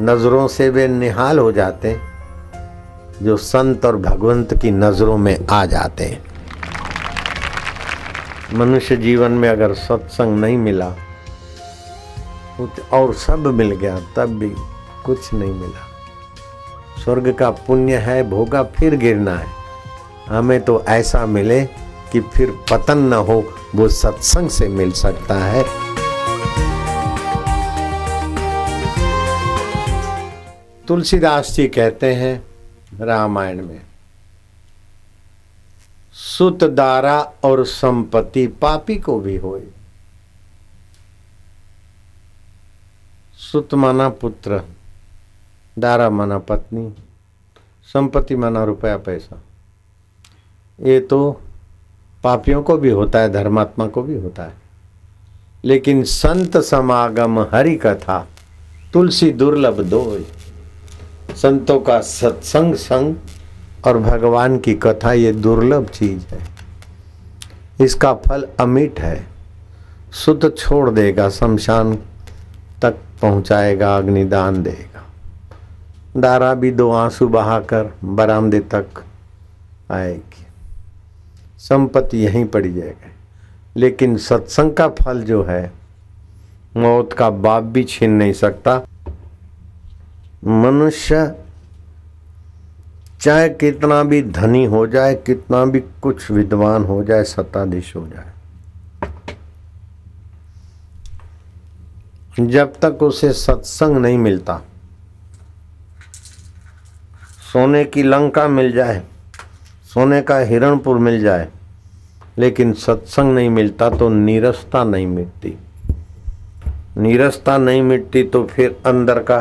नज़रों से वे निहाल हो जाते जो संत और भगवंत की नज़रों में आ जाते हैं मनुष्य जीवन में अगर सत्संग नहीं मिला कुछ और सब मिल गया तब भी कुछ नहीं मिला स्वर्ग का पुण्य है भोगा फिर गिरना है हमें तो ऐसा मिले कि फिर पतन न हो वो सत्संग से मिल सकता है तुलसीदास जी कहते हैं रामायण में सुत दारा और संपत्ति पापी को भी होए सुत माना पुत्र दारा माना पत्नी संपत्ति माना रुपया पैसा ये तो पापियों को भी होता है धर्मात्मा को भी होता है लेकिन संत समागम हरि कथा तुलसी दुर्लभ है। संतों का सत्संग संग और भगवान की कथा ये दुर्लभ चीज है इसका फल अमिट है सुत छोड़ देगा शमशान तक पहुंचाएगा अग्निदान देगा दारा भी दो आंसू बहाकर बरामदे तक आएगी संपत्ति यहीं पड़ी जाएगी लेकिन सत्संग का फल जो है मौत का बाप भी छीन नहीं सकता मनुष्य चाहे कितना भी धनी हो जाए कितना भी कुछ विद्वान हो जाए सत्ताधीश हो जाए जब तक उसे सत्संग नहीं मिलता सोने की लंका मिल जाए सोने का हिरणपुर मिल जाए लेकिन सत्संग नहीं मिलता तो नीरसता नहीं मिटती नीरसता नहीं मिटती तो फिर अंदर का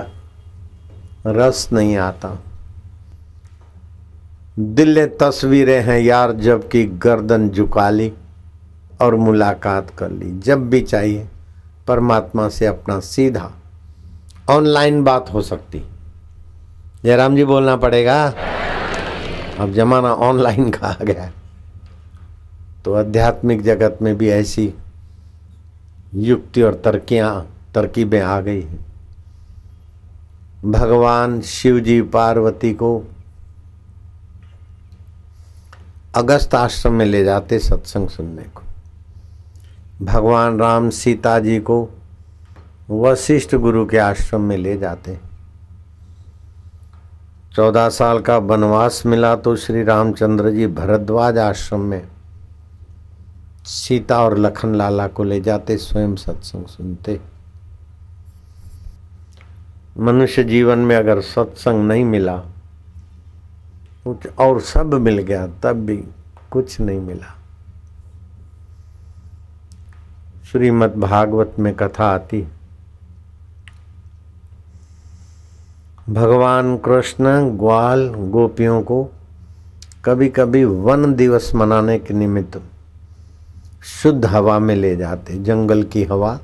रस नहीं आता दिल तस्वीरें हैं यार जबकि गर्दन झुका ली और मुलाकात कर ली जब भी चाहिए परमात्मा से अपना सीधा ऑनलाइन बात हो सकती जयराम जी बोलना पड़ेगा अब जमाना ऑनलाइन का आ गया है तो आध्यात्मिक जगत में भी ऐसी युक्ति और तरकियाँ तरकीबें आ गई हैं भगवान शिव जी पार्वती को अगस्त आश्रम में ले जाते सत्संग सुनने को भगवान राम सीता जी को वशिष्ठ गुरु के आश्रम में ले जाते चौदह साल का वनवास मिला तो श्री रामचंद्र जी भरद्वाज आश्रम में सीता और लखन लाला को ले जाते स्वयं सत्संग सुनते मनुष्य जीवन में अगर सत्संग नहीं मिला कुछ और सब मिल गया तब भी कुछ नहीं मिला श्रीमद् भागवत में कथा आती भगवान कृष्ण ग्वाल गोपियों को कभी कभी वन दिवस मनाने के निमित्त शुद्ध हवा में ले जाते जंगल की हवा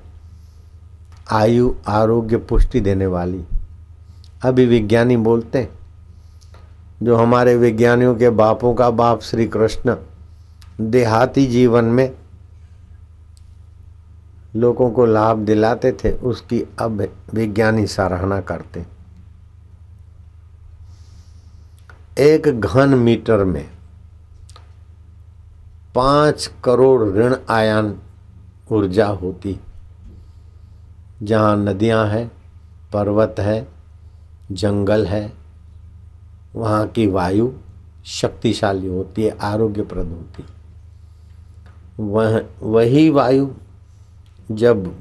आयु आरोग्य पुष्टि देने वाली अभी विज्ञानी बोलते हैं जो हमारे विज्ञानियों के बापों का बाप श्री कृष्ण देहाती जीवन में लोगों को लाभ दिलाते थे उसकी अब विज्ञानी सराहना करते एक घन मीटर में पाँच करोड़ ऋण आयन ऊर्जा होती है जहाँ नदियाँ हैं पर्वत है जंगल है वहाँ की वायु शक्तिशाली होती है आरोग्यप्रद होती है वह वही वायु जब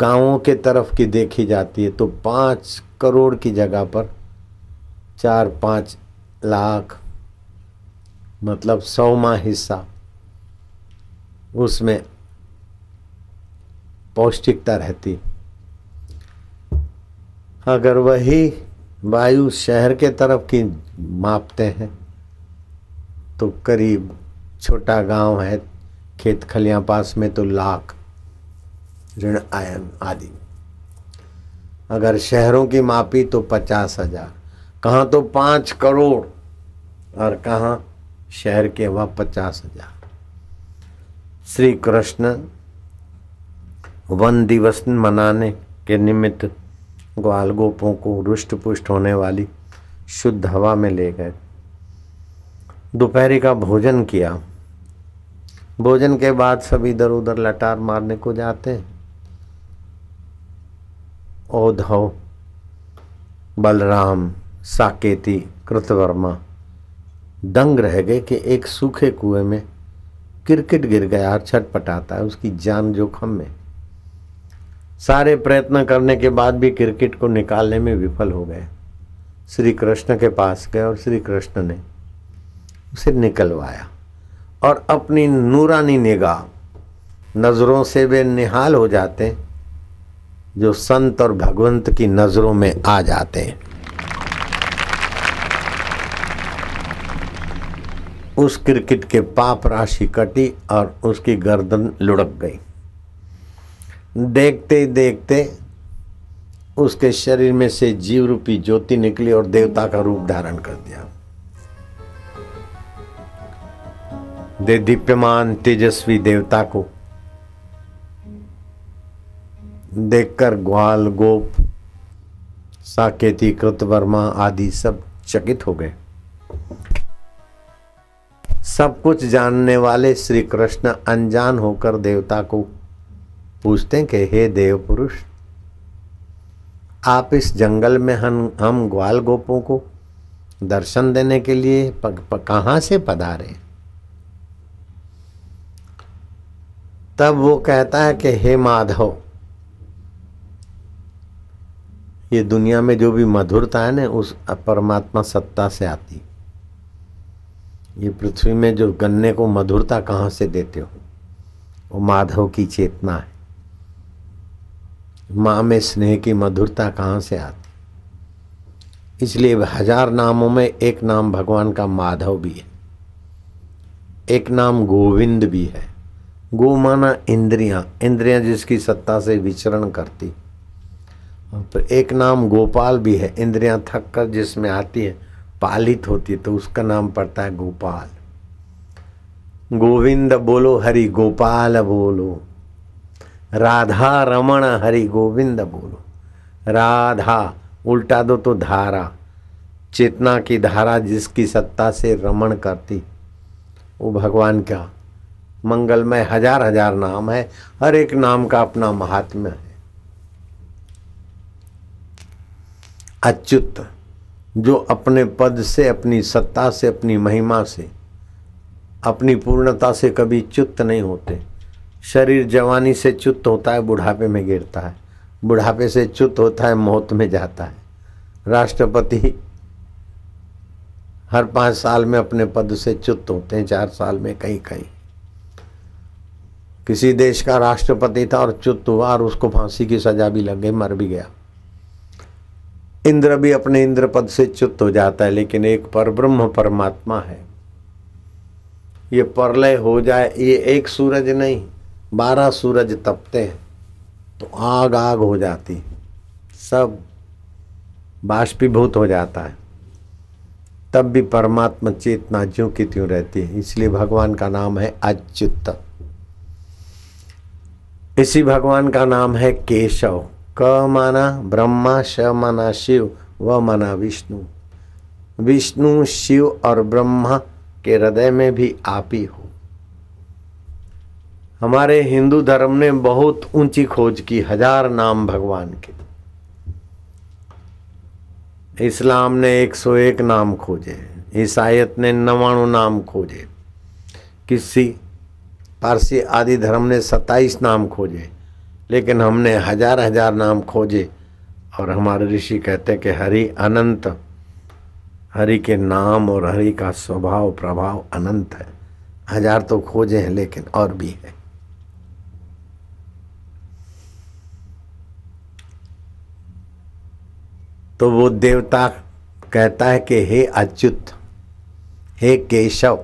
गांवों के तरफ की देखी जाती है तो पाँच करोड़ की जगह पर चार पाँच लाख मतलब सौवा हिस्सा उसमें पौष्टिकता रहती अगर वही वायु शहर के तरफ की मापते हैं तो करीब छोटा गांव है खेत खलियां पास में तो लाख ऋण आयन आदि अगर शहरों की मापी तो पचास हजार कहाँ तो पाँच करोड़ और कहाँ शहर के वह पचास हजार श्री कृष्ण वन दिवस मनाने के निमित्त ग्वाल गोपों को रुष्ट पुष्ट होने वाली शुद्ध हवा में ले गए दोपहरी का भोजन किया भोजन के बाद सब इधर उधर लटार मारने को जाते औधव बलराम साकेती कृतवर्मा दंग रह गए कि एक सूखे कुएं में क्रिकेट गिर गया और छटपटाता है उसकी जान जोखम में सारे प्रयत्न करने के बाद भी क्रिकेट को निकालने में विफल हो गए श्री कृष्ण के पास गए और श्री कृष्ण ने उसे निकलवाया और अपनी नूरानी निगाह नज़रों से वे निहाल हो जाते जो संत और भगवंत की नज़रों में आ जाते हैं उस क्रिकेट के पाप राशि कटी और उसकी गर्दन लुढ़क गई देखते देखते उसके शरीर में से जीव रूपी ज्योति निकली और देवता का रूप धारण कर दिया दे दीप्यमान तेजस्वी देवता को देखकर ग्वाल गोप साकेती कृत वर्मा आदि सब चकित हो गए सब कुछ जानने वाले श्री कृष्ण अनजान होकर देवता को पूछते हैं कि हे देव पुरुष आप इस जंगल में हम हम ग्वाल गोपों को दर्शन देने के लिए कहाँ से पधारे तब वो कहता है कि हे माधव ये दुनिया में जो भी मधुरता है ना उस परमात्मा सत्ता से आती ये पृथ्वी में जो गन्ने को मधुरता कहाँ से देते हो वो माधव की चेतना है माँ में स्नेह की मधुरता कहाँ से आती इसलिए हजार नामों में एक नाम भगवान का माधव भी है एक नाम गोविंद भी है गो माना इंद्रिया इंद्रिया जिसकी सत्ता से विचरण करती एक नाम गोपाल भी है इंद्रिया थक कर जिसमें आती है पालित होती है तो उसका नाम पड़ता है गोपाल गोविंद बोलो हरि गोपाल बोलो राधा रमण हरि गोविंद बोलो राधा उल्टा दो तो धारा चेतना की धारा जिसकी सत्ता से रमण करती वो भगवान का मंगल में हजार हजार नाम है हर एक नाम का अपना महात्म्य है अच्युत जो अपने पद से अपनी सत्ता से अपनी महिमा से अपनी पूर्णता से कभी च्युत नहीं होते शरीर जवानी से चुत होता है बुढ़ापे में गिरता है बुढ़ापे से चुत होता है मौत में जाता है राष्ट्रपति हर पाँच साल में अपने पद से चुत होते हैं चार साल में कहीं कहीं किसी देश का राष्ट्रपति था और चुत हुआ और उसको फांसी की सजा भी लग गई मर भी गया इंद्र भी अपने इंद्र पद से चुत हो जाता है लेकिन एक पर ब्रह्म परमात्मा है ये परलय हो जाए ये एक सूरज नहीं बारह सूरज तपते हैं तो आग आग हो जाती सब बाष्पीभूत हो जाता है तब भी परमात्मा चेतना ज्यों की त्यों रहती है इसलिए भगवान का नाम है अच्युत इसी भगवान का नाम है केशव क माना ब्रह्मा श माना शिव व माना विष्णु विष्णु शिव और ब्रह्मा के हृदय में भी आप ही हो हमारे हिंदू धर्म ने बहुत ऊंची खोज की हजार नाम भगवान के इस्लाम ने 101 नाम खोजे ईसाइत ने नवाणु नाम खोजे किसी पारसी आदि धर्म ने 27 नाम खोजे लेकिन हमने हजार हजार नाम खोजे और हमारे ऋषि कहते कि हरि अनंत हरि के नाम और हरि का स्वभाव प्रभाव अनंत है हजार तो खोजे हैं लेकिन और भी है तो वो देवता कहता है कि हे अच्युत हे केशव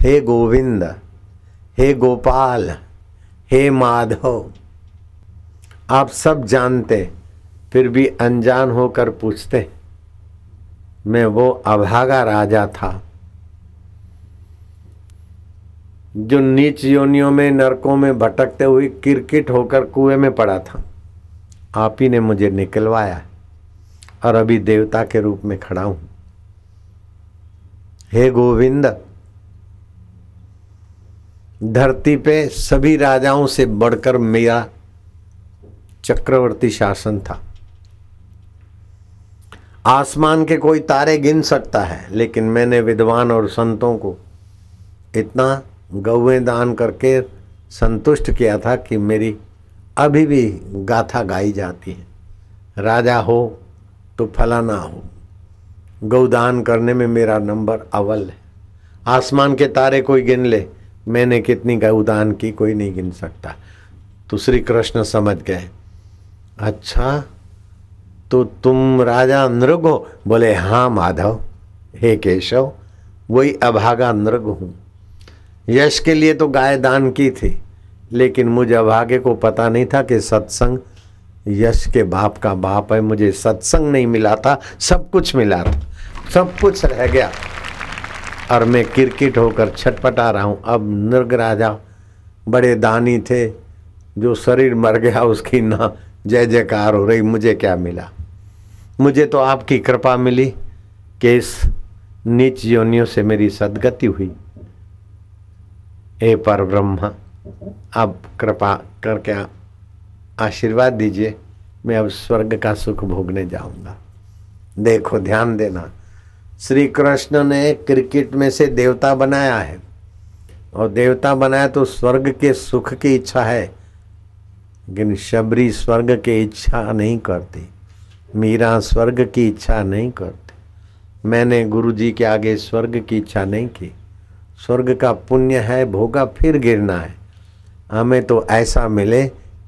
हे गोविंद हे गोपाल हे माधव आप सब जानते फिर भी अनजान होकर पूछते मैं वो अभागा राजा था जो नीच योनियों में नरकों में भटकते हुए किरकिट होकर कुएं में पड़ा था आप ही ने मुझे निकलवाया और अभी देवता के रूप में खड़ा हूं हे गोविंद धरती पे सभी राजाओं से बढ़कर मेरा चक्रवर्ती शासन था आसमान के कोई तारे गिन सकता है लेकिन मैंने विद्वान और संतों को इतना गौवे दान करके संतुष्ट किया था कि मेरी अभी भी गाथा गाई जाती है राजा हो तो फलाना हो गौदान करने में मेरा नंबर अव्वल है आसमान के तारे कोई गिन ले मैंने कितनी गौदान की कोई नहीं गिन सकता तो श्री कृष्ण समझ गए अच्छा तो तुम राजा नृग हो बोले हाँ माधव हे केशव वही अभागा नृग हूँ यश के लिए तो गाय दान की थी लेकिन मुझे अभागे को पता नहीं था कि सत्संग यश के बाप का बाप है मुझे सत्संग नहीं मिला था सब कुछ मिला था सब कुछ रह गया और मैं क्रिकेट होकर छटपटा रहा हूँ अब नृग राजा बड़े दानी थे जो शरीर मर गया उसकी ना जय जयकार हो रही मुझे क्या मिला मुझे तो आपकी कृपा मिली कि इस नीच योनियों से मेरी सदगति हुई ए पर ब्रह्मा अब कृपा करके आशीर्वाद दीजिए मैं अब स्वर्ग का सुख भोगने जाऊंगा देखो ध्यान देना श्री कृष्ण ने क्रिकेट में से देवता बनाया है और देवता बनाया तो स्वर्ग के सुख की इच्छा है लेकिन शबरी स्वर्ग की इच्छा नहीं करती मीरा स्वर्ग की इच्छा नहीं करती मैंने गुरु जी के आगे स्वर्ग की इच्छा नहीं की स्वर्ग का पुण्य है भोगा फिर गिरना है हमें तो ऐसा मिले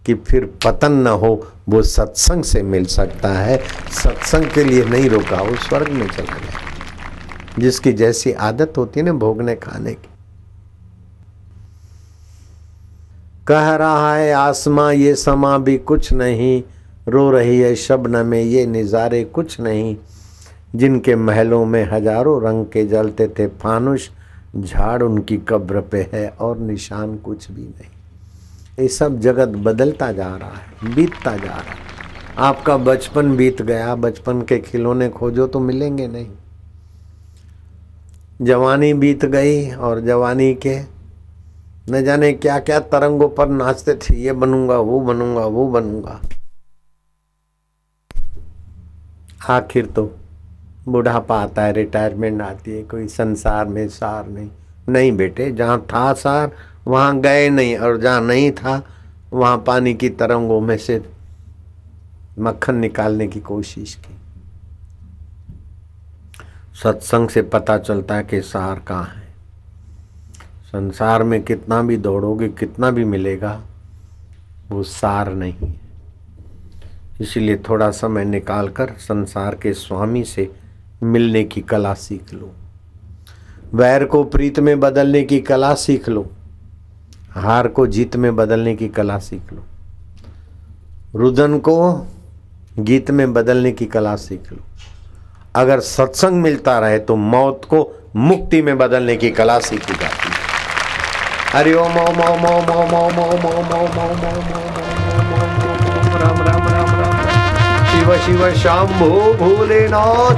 कि फिर पतन न हो वो सत्संग से मिल सकता है सत्संग के लिए नहीं रोका वो स्वर्ग में चला गया जिसकी जैसी आदत होती है ना भोगने खाने की कह रहा है आसमां ये समा भी कुछ नहीं रो रही है शबन में ये नज़ारे कुछ नहीं जिनके महलों में हजारों रंग के जलते थे फानुष झाड़ उनकी कब्र पे है और निशान कुछ भी नहीं ये सब जगत बदलता जा रहा है बीतता जा रहा है आपका बचपन बीत गया बचपन के खिलौने खोजो तो मिलेंगे नहीं जवानी बीत गई और जवानी के न जाने क्या क्या तरंगों पर नाचते थे ये बनूंगा वो बनूंगा वो बनूंगा आखिर तो बुढ़ापा आता है रिटायरमेंट आती है कोई संसार में सार नहीं नहीं बेटे जहाँ था सार वहाँ गए नहीं और जहाँ नहीं था वहाँ पानी की तरंगों में से मक्खन निकालने की कोशिश की सत्संग से पता चलता है कि सार कहाँ है संसार में कितना भी दौड़ोगे कितना भी मिलेगा वो सार नहीं है इसीलिए थोड़ा समय निकाल कर संसार के स्वामी से मिलने की कला सीख लो वैर को प्रीत में बदलने की कला सीख लो हार को जीत में बदलने की कला सीख लो रुदन को गीत में बदलने की कला सीख लो अगर सत्संग मिलता रहे तो मौत को मुक्ति में बदलने की कला सीखी जाती है हरि ओम ओम ओम ओम ओम ओम ओम ओम ओम ओम ओम राम राम राम राम शिव शिव शंभो भोलेनाथ